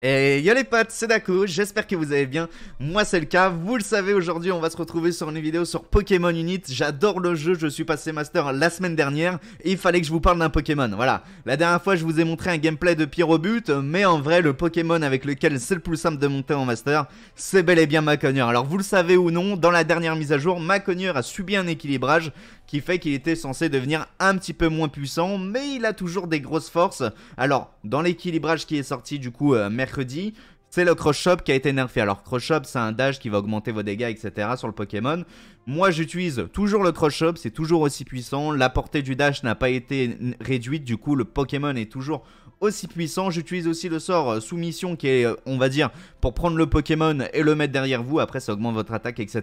Et yo les potes, c'est Daku, j'espère que vous allez bien, moi c'est le cas, vous le savez aujourd'hui on va se retrouver sur une vidéo sur Pokémon Unit, j'adore le jeu, je suis passé master la semaine dernière et il fallait que je vous parle d'un Pokémon, voilà. La dernière fois je vous ai montré un gameplay de Pierre but, mais en vrai le Pokémon avec lequel c'est le plus simple de monter en master, c'est bel et bien Maconure, Alors vous le savez ou non, dans la dernière mise à jour, Maconure a subi un équilibrage, qui fait qu'il était censé devenir un petit peu moins puissant, mais il a toujours des grosses forces. Alors, dans l'équilibrage qui est sorti du coup euh, mercredi, c'est le Cross Shop qui a été nerfé. Alors Cross Shop, c'est un dash qui va augmenter vos dégâts, etc. sur le Pokémon. Moi, j'utilise toujours le Cross Shop, c'est toujours aussi puissant. La portée du dash n'a pas été réduite, du coup, le Pokémon est toujours aussi puissant. J'utilise aussi le sort euh, soumission qui est, euh, on va dire, pour prendre le Pokémon et le mettre derrière vous. Après, ça augmente votre attaque, etc.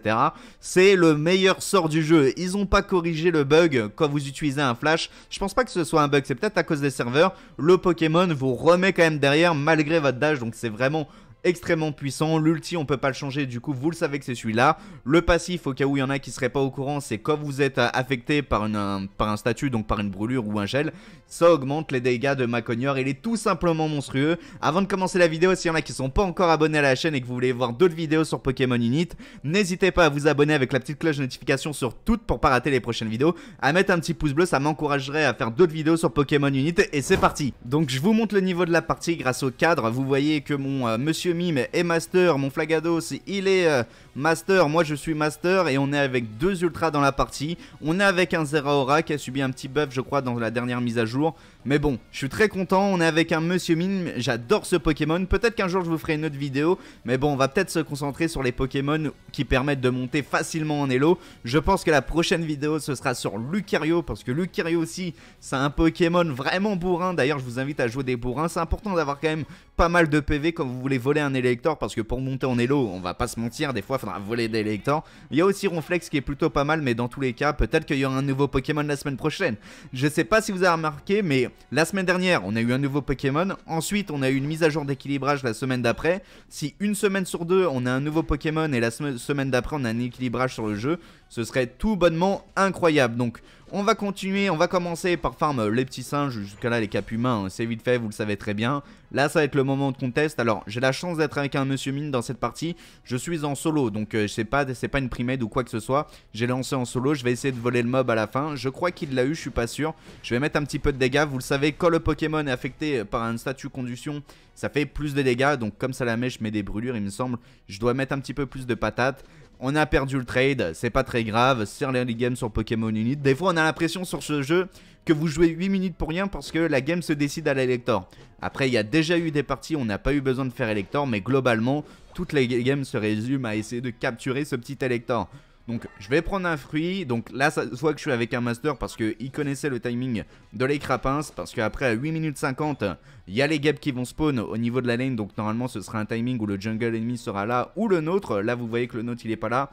C'est le meilleur sort du jeu. Ils n'ont pas corrigé le bug quand vous utilisez un flash. Je pense pas que ce soit un bug, c'est peut-être à cause des serveurs. Le Pokémon vous remet quand même derrière malgré votre dash, donc c'est vraiment extrêmement puissant. L'ulti, on peut pas le changer, du coup, vous le savez que c'est celui-là. Le passif, au cas où il y en a qui seraient pas au courant, c'est quand vous êtes euh, affecté par, un, par un statut, donc par une brûlure ou un gel, ça augmente les dégâts de Maconior, Il est tout simplement monstrueux. Avant de commencer la vidéo, s'il y en a qui sont pas encore abonnés à la chaîne et que vous voulez voir d'autres vidéos sur Pokémon Unit, n'hésitez pas à vous abonner avec la petite cloche de notification sur toutes pour pas rater les prochaines vidéos, à mettre un petit pouce bleu, ça m'encouragerait à faire d'autres vidéos sur Pokémon Unit et c'est parti Donc je vous montre le niveau de la partie grâce au cadre, vous voyez que mon euh, monsieur mime est master, mon flagados il est euh, master, moi je suis master et on est avec deux ultras dans la partie. On est avec un Zeraora qui a subi un petit buff je crois dans la dernière mise à jour. Mais bon, je suis très content, on est avec un Monsieur Mine. j'adore ce Pokémon, peut-être qu'un jour je vous ferai une autre vidéo, mais bon, on va peut-être se concentrer sur les Pokémon qui permettent de monter facilement en Elo. Je pense que la prochaine vidéo, ce sera sur Lucario, parce que Lucario aussi, c'est un Pokémon vraiment bourrin, d'ailleurs je vous invite à jouer des bourrins, c'est important d'avoir quand même pas mal de PV quand vous voulez voler un électeur parce que pour monter en Elo, on va pas se mentir, des fois, il faudra voler des électeurs. Il y a aussi Ronflex qui est plutôt pas mal, mais dans tous les cas, peut-être qu'il y aura un nouveau Pokémon la semaine prochaine. Je sais pas si vous avez remarqué, mais la semaine dernière, on a eu un nouveau Pokémon. Ensuite, on a eu une mise à jour d'équilibrage la semaine d'après. Si une semaine sur deux, on a un nouveau Pokémon et la semaine d'après, on a un équilibrage sur le jeu, ce serait tout bonnement incroyable. Donc, on va continuer, on va commencer par farm les petits singes, jusqu'à là les caps humains, hein. c'est vite fait, vous le savez très bien. Là, ça va être le moment de conteste. Alors, j'ai la chance d'être avec un monsieur mine dans cette partie. Je suis en solo, donc je euh, c'est pas, pas une primade ou quoi que ce soit. J'ai lancé en solo, je vais essayer de voler le mob à la fin. Je crois qu'il l'a eu, je suis pas sûr. Je vais mettre un petit peu de dégâts. Vous le savez, quand le Pokémon est affecté par un statut conduction, ça fait plus de dégâts. Donc, comme ça la mèche met des brûlures, il me semble, je dois mettre un petit peu plus de patates. On a perdu le trade, c'est pas très grave, c'est League game sur Pokémon Unite, Des fois on a l'impression sur ce jeu que vous jouez 8 minutes pour rien parce que la game se décide à l'élector. Après, il y a déjà eu des parties où on n'a pas eu besoin de faire élector, mais globalement, toutes les games se résument à essayer de capturer ce petit élector. Donc je vais prendre un fruit, donc là ça se que je suis avec un master parce qu'il connaissait le timing de les parce qu'après 8 minutes 50, il y a les guêpes qui vont spawn au niveau de la lane, donc normalement ce sera un timing où le jungle ennemi sera là, ou le nôtre, là vous voyez que le nôtre il est pas là,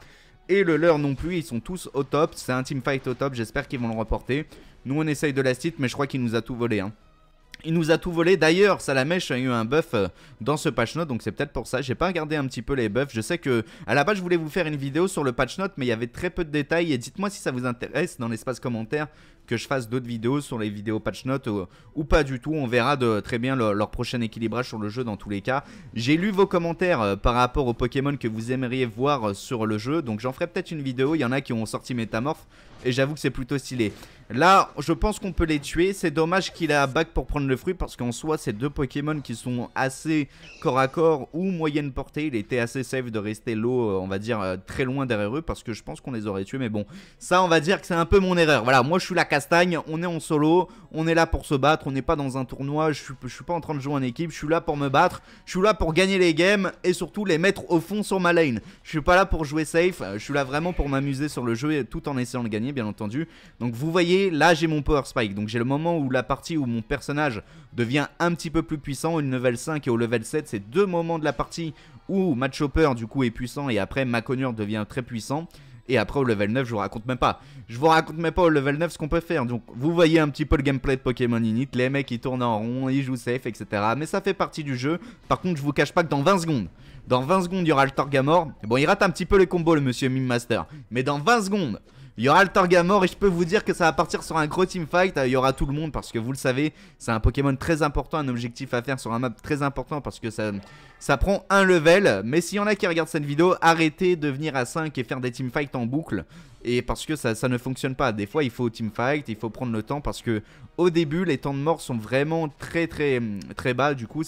et le leur non plus, ils sont tous au top, c'est un teamfight fight au top, j'espère qu'ils vont le reporter nous, on essaye de la site, mais je crois qu'il nous a tout volé. Hein. Il nous a tout volé. D'ailleurs, Salamèche a eu un buff euh, dans ce patch note, donc c'est peut-être pour ça. J'ai pas regardé un petit peu les buffs. Je sais que à la base, je voulais vous faire une vidéo sur le patch note, mais il y avait très peu de détails. Et dites-moi si ça vous intéresse dans l'espace commentaire que je fasse d'autres vidéos sur les vidéos patch notes euh, ou pas du tout. On verra de, très bien leur prochain équilibrage sur le jeu dans tous les cas. J'ai lu vos commentaires euh, par rapport aux Pokémon que vous aimeriez voir euh, sur le jeu. Donc j'en ferai peut-être une vidéo. Il y en a qui ont sorti Métamorph. Et j'avoue que c'est plutôt stylé. Là, je pense qu'on peut les tuer. C'est dommage qu'il a Bac pour prendre le fruit. Parce qu'en soit ces deux Pokémon qui sont assez corps à corps ou moyenne portée. Il était assez safe de rester l'eau on va dire, très loin derrière eux. Parce que je pense qu'on les aurait tués. Mais bon, ça, on va dire que c'est un peu mon erreur. Voilà, moi, je suis la Castagne, on est en solo, on est là pour se battre, on n'est pas dans un tournoi, je suis, suis pas en train de jouer en équipe, je suis là pour me battre, je suis là pour gagner les games et surtout les mettre au fond sur ma lane. Je suis pas là pour jouer safe, euh, je suis là vraiment pour m'amuser sur le jeu et tout en essayant de gagner bien entendu. Donc vous voyez, là j'ai mon power spike, donc j'ai le moment où la partie où mon personnage devient un petit peu plus puissant, au level 5 et au level 7, c'est deux moments de la partie où chopper du coup est puissant et après ma Maconure devient très puissant. Et après au level 9, je vous raconte même pas. Je vous raconte même pas au level 9 ce qu'on peut faire. Donc vous voyez un petit peu le gameplay de Pokémon Init les mecs ils tournent en rond, ils jouent safe, etc. Mais ça fait partie du jeu. Par contre, je vous cache pas que dans 20 secondes, dans 20 secondes, il y aura le Torgamore. Bon, il rate un petit peu les combos le monsieur Mim Master, mais dans 20 secondes, il y aura le Torgamore et je peux vous dire que ça va partir sur un gros teamfight. Il y aura tout le monde parce que vous le savez, c'est un Pokémon très important, un objectif à faire sur un map très important parce que ça, ça prend un level. Mais s'il y en a qui regarde cette vidéo, arrêtez de venir à 5 et faire des teamfights en boucle. Et parce que ça, ne fonctionne pas. Des fois, il faut teamfight, il faut prendre le temps parce que au début, les temps de mort sont vraiment très très très bas. Du coup,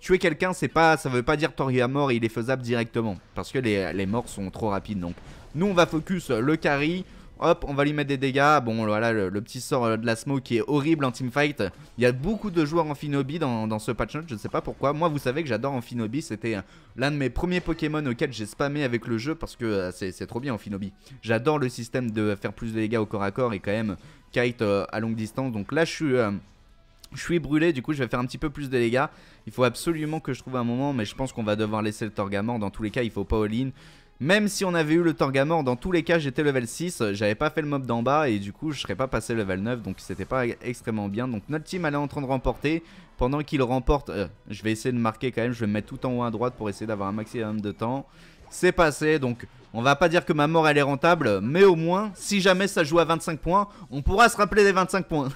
tuer quelqu'un, c'est pas, ça veut pas dire Torgamore, il est faisable directement. Parce que les, les morts sont trop rapides. Donc, nous, on va focus le carry. Hop, on va lui mettre des dégâts. Bon, voilà, le, petit sort euh, de la smoke qui est horrible en teamfight. Il y a beaucoup de joueurs en Finobi dans, ce patch note, je ne sais pas pourquoi. Moi, vous savez que j'adore en Finobi. C'était euh, l'un de mes premiers Pokémon auquel j'ai spammé avec le jeu parce que euh, c'est trop bien en Finobi. J'adore le système de faire plus de dégâts au corps à corps et quand même kite à longue distance. Donc là, je suis... je suis brûlé, du coup je vais faire un petit peu plus de dégâts. Il faut absolument que je trouve un moment, mais je pense qu'on va devoir laisser le Torgamor. Dans tous les cas, il faut pas all-in. Même si on avait eu le Torgamore, dans tous les cas j'étais level 6, j'avais pas fait le mob d'en bas et du coup je serais pas passé level 9 donc c'était pas extrêmement bien. Donc notre team allait en train de remporter, pendant qu'il remporte, euh, je vais essayer de marquer quand même, je vais me mettre tout en haut à droite pour essayer d'avoir un maximum de temps. C'est passé donc on va pas dire que ma mort elle est rentable, mais au moins, si jamais ça joue à 25 points, on pourra se rappeler des 25 points.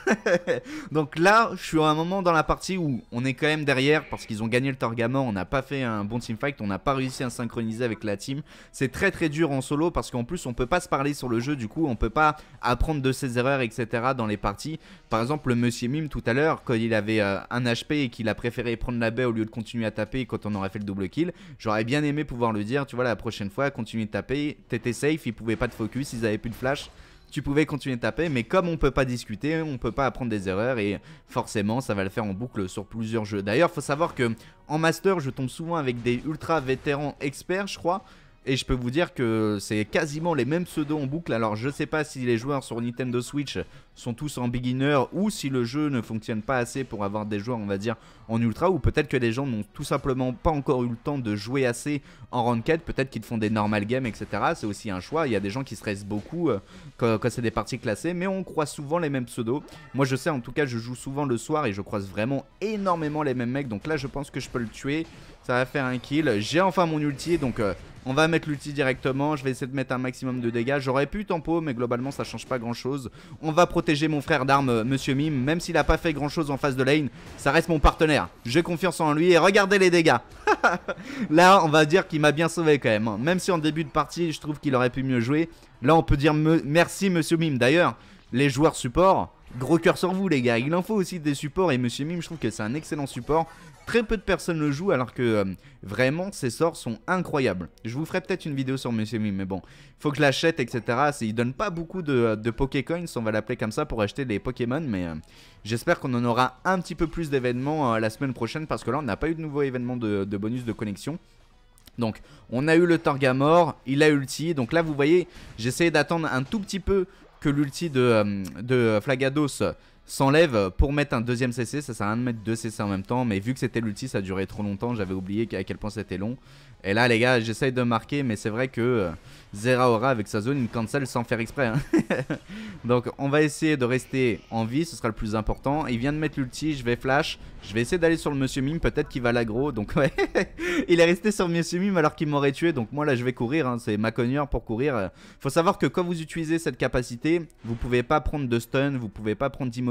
Donc là, je suis à un moment dans la partie où on est quand même derrière parce qu'ils ont gagné le torgament, on n'a pas fait un bon teamfight, on n'a pas réussi à synchroniser avec la team. C'est très très dur en solo parce qu'en plus on peut pas se parler sur le jeu, du coup on peut pas apprendre de ses erreurs, etc. dans les parties. Par exemple, le monsieur Mime tout à l'heure, quand il avait euh, un HP et qu'il a préféré prendre la baie au lieu de continuer à taper quand on aurait fait le double kill, j'aurais bien aimé pouvoir le dire, tu vois, la prochaine fois, continue de taper t'étais safe, ils pouvaient pas te focus, ils avaient plus de flash, tu pouvais continuer de taper, mais comme on peut pas discuter, on peut pas apprendre des erreurs, et forcément ça va le faire en boucle sur plusieurs jeux. D'ailleurs, faut savoir que en master, je tombe souvent avec des ultra vétérans experts, je crois, et je peux vous dire que c'est quasiment les mêmes pseudos en boucle. Alors je sais pas si les joueurs sur Nintendo Switch sont tous en beginner ou si le jeu ne fonctionne pas assez pour avoir des joueurs on va dire en ultra ou peut-être que les gens n'ont tout simplement pas encore eu le temps de jouer assez en ranked. Peut-être qu'ils font des normal games etc. C'est aussi un choix. Il y a des gens qui se stressent beaucoup euh, quand c'est des parties classées mais on croise souvent les mêmes pseudos. Moi je sais en tout cas je joue souvent le soir et je croise vraiment énormément les mêmes mecs donc là je pense que je peux le tuer. Ça va faire un kill. J'ai enfin mon ulti, donc euh, on va mettre l'ulti directement. Je vais essayer de mettre un maximum de dégâts. J'aurais pu tempo, mais globalement, ça change pas grand-chose. On va protéger mon frère d'armes, euh, Monsieur Mime. Même s'il a pas fait grand-chose en face de lane, ça reste mon partenaire. J'ai confiance en lui et regardez les dégâts. Là, on va dire qu'il m'a bien sauvé quand même. Hein. Même si en début de partie, je trouve qu'il aurait pu mieux jouer. Là, on peut dire merci, Monsieur Mime. D'ailleurs, les joueurs support, Gros cœur sur vous les gars, il en faut aussi des supports et Monsieur Mime je trouve que c'est un excellent support Très peu de personnes le jouent alors que euh, vraiment ses sorts sont incroyables. Je vous ferai peut-être une vidéo sur Monsieur Mime, mais bon, faut que je l'achète, etc. Il donne pas beaucoup de, de Pokécoins, on va l'appeler comme ça pour acheter des Pokémon, mais euh, j'espère qu'on en aura un petit peu plus d'événements euh, la semaine prochaine parce que là on n'a pas eu de nouveaux événements de, bonus de connexion. Donc on a eu le Torgamor, il a ulti, donc là vous voyez, j'essaie d'attendre un tout petit peu que l'ulti de, de Flagados s'enlève pour mettre un deuxième CC. Ça sert à rien de mettre deux CC en même temps, mais vu que c'était l'ulti, ça durait trop longtemps. J'avais oublié à quel point c'était long. Et là, les gars, j'essaye de marquer, mais c'est vrai que euh, Zeraora avec sa zone, une cancel sans faire exprès. Hein. Donc, on va essayer de rester en vie, ce sera le plus important. Il vient de mettre l'ulti, je vais flash. Je vais essayer d'aller sur le Monsieur Mime, peut-être qu'il va l'aggro. Donc, ouais, il est resté sur le Monsieur Mime alors qu'il m'aurait tué. Donc, moi, là, je vais courir. Hein. C'est ma cogneur pour courir. Faut savoir que quand vous utilisez cette capacité, vous pouvez pas prendre de stun, vous pouvez pas prendre d'immobilité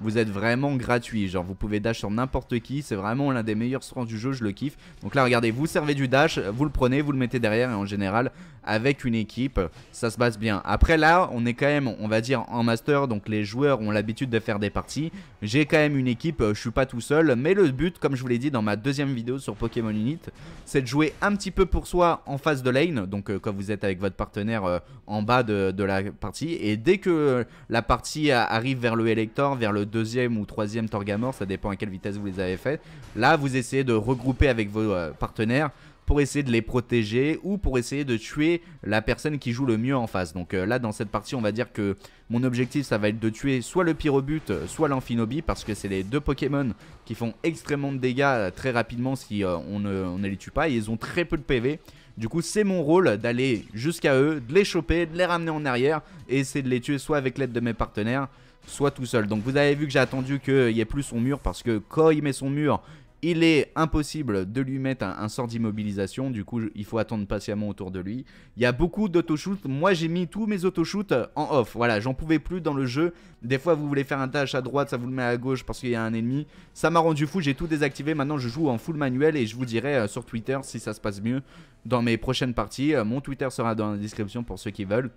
vous êtes vraiment gratuit. Genre, vous pouvez dash sur n'importe qui. C'est vraiment l'un des meilleurs sorts du jeu, je le kiffe. Donc là, regardez, vous servez du dash, vous le prenez, vous le mettez derrière. Et en général, avec une équipe, ça se passe bien. Après là, on est quand même, on va dire, en master. Donc les joueurs ont l'habitude de faire des parties. J'ai quand même une équipe, euh, je suis pas tout seul. Mais le but, comme je vous l'ai dit dans ma deuxième vidéo sur Pokémon Unit, c'est de jouer un petit peu pour soi en face de lane. Donc euh, quand vous êtes avec votre partenaire euh, en bas de, la partie. Et dès que la partie arrive vers vers le Elector, vers le deuxième ou troisième Torgamor, ça dépend à quelle vitesse vous les avez fait. Là, vous essayez de regrouper avec vos euh, partenaires pour essayer de les protéger ou pour essayer de tuer la personne qui joue le mieux en face. Donc euh, là, dans cette partie, on va dire que mon objectif, ça va être de tuer soit le Pyrobut, euh, soit l'Amphinobi, parce que c'est les deux Pokémon qui font extrêmement de dégâts très rapidement si on, ne, les tue pas, ils ont très peu de PV. Du coup, c'est mon rôle d'aller jusqu'à eux, de les choper, de les ramener en arrière et essayer de les tuer soit avec l'aide de mes partenaires, soit tout seul. Donc vous avez vu que j'ai attendu qu'il n'y ait plus son mur parce que quand il met son mur, il est impossible de lui mettre un, sort d'immobilisation, du coup il faut attendre patiemment autour de lui. Il y a beaucoup d'autoshoots, moi j'ai mis tous mes autoshoots en off, voilà, j'en pouvais plus dans le jeu. Des fois vous voulez faire un tâche à droite, ça vous le met à gauche parce qu'il y a un ennemi. Ça m'a rendu fou, j'ai tout désactivé, maintenant je joue en full manuel et je vous dirai euh, sur Twitter si ça se passe mieux dans mes prochaines parties. Euh, mon Twitter sera dans la description pour ceux qui veulent.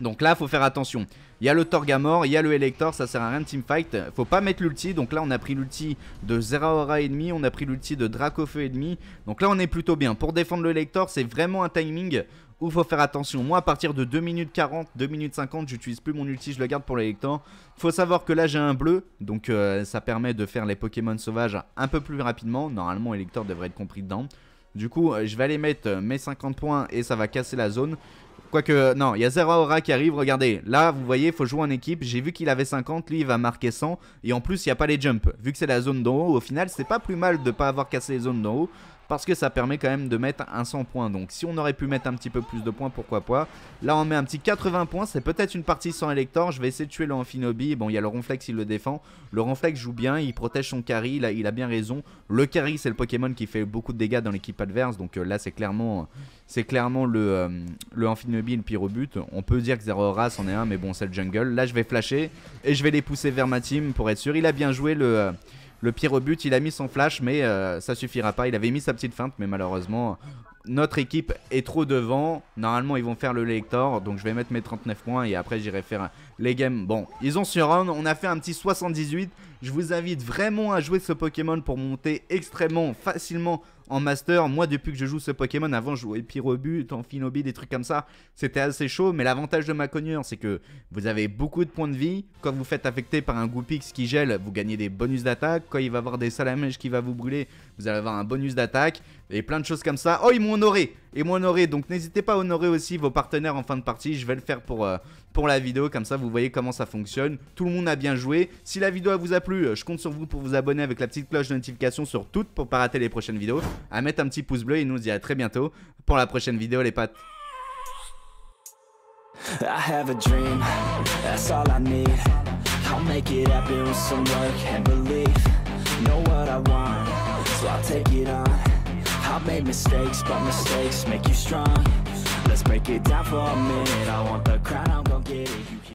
Donc là, faut faire attention. Il y a le Torgamor, il y a le Elector, ça sert à rien de teamfight. Faut pas mettre l'ulti, donc là on a pris l'ulti de Zeraora et demi, on a pris l'ulti de Dracofeu et demi. Donc là on est plutôt bien. Pour défendre le Elector, c'est vraiment un timing où faut faire attention. Moi à partir de 2 minutes 40, 2 minutes 50, j'utilise plus mon ulti, je le garde pour l'Elector. Faut savoir que là j'ai un bleu, donc euh, ça permet de faire les Pokémon sauvages un peu plus rapidement. Normalement Elector devrait être compris dedans. Du coup, euh, je vais aller mettre euh, mes 50 points et ça va casser la zone. Quoique, non, il y a Zeraora qui arrive. Regardez, là, vous voyez, il faut jouer en équipe. J'ai vu qu'il avait 50, lui, il va marquer 100. Et en plus, il n'y a pas les jumps. Vu que c'est la zone d'en haut, au final, c'est pas plus mal de ne pas avoir cassé les zones d'en haut parce que ça permet quand même de mettre un 100 points. Donc si on aurait pu mettre un petit peu plus de points, pourquoi pas. Là on met un petit 80 points, c'est peut-être une partie sans élector, je vais essayer de tuer le Amphinobi, bon il y a le Ronflex, il le défend, le Ronflex joue bien, il protège son carry, il a, bien raison. Le carry c'est le Pokémon qui fait beaucoup de dégâts dans l'équipe adverse, donc euh, là c'est clairement, clairement le, euh, le pire but. but. On peut dire que Zero Race en est un, mais bon c'est le jungle. Là je vais flasher et je vais les pousser vers ma team pour être sûr. Il a bien joué le, le pire au but. Il a mis son flash, mais euh, ça suffira pas. Il avait mis sa petite feinte, mais malheureusement, notre équipe est trop devant. Normalement, ils vont faire le lector, donc je vais mettre mes 39 points et après, j'irai faire les games. Bon, ils ont round, On a fait un petit 78. Je vous invite vraiment à jouer ce Pokémon pour monter extrêmement facilement en master. Moi, depuis que je joue ce Pokémon, avant, je jouais Pyrobut, en des trucs comme ça. C'était assez chaud, mais l'avantage de ma connure c'est que vous avez beaucoup de points de vie. Quand vous faites affecter par un Goopix qui gèle, vous gagnez des bonus d'attaque. Quand il va avoir des salamèches qui va vous brûler, vous allez avoir un bonus d'attaque et plein de choses comme ça. Oh, ils m'ont honoré, ils m'ont honoré, donc n'hésitez pas à honorer aussi vos partenaires en fin de partie, je vais le faire pour, euh, pour la vidéo, comme ça vous voyez comment ça fonctionne. Tout le monde a bien joué, si la vidéo vous a plu, euh, je compte sur vous pour vous abonner avec la petite cloche de notification sur toutes pour ne pas rater les prochaines vidéos, à mettre un petit pouce bleu et nous on se dit à très bientôt pour la prochaine vidéo les pattes. I've made mistakes, but mistakes make you strong Let's break it down for a minute I want the crown, I'm gon' get it